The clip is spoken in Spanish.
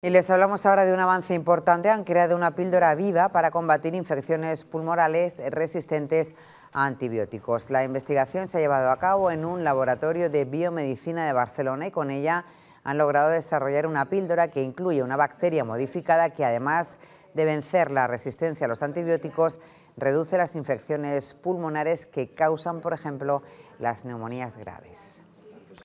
Y les hablamos ahora de un avance importante. Han creado una píldora viva para combatir infecciones pulmonares resistentes a antibióticos. La investigación se ha llevado a cabo en un laboratorio de biomedicina de Barcelona y con ella han logrado desarrollar una píldora que incluye una bacteria modificada que además de vencer la resistencia a los antibióticos, reduce las infecciones pulmonares que causan, por ejemplo, las neumonías graves.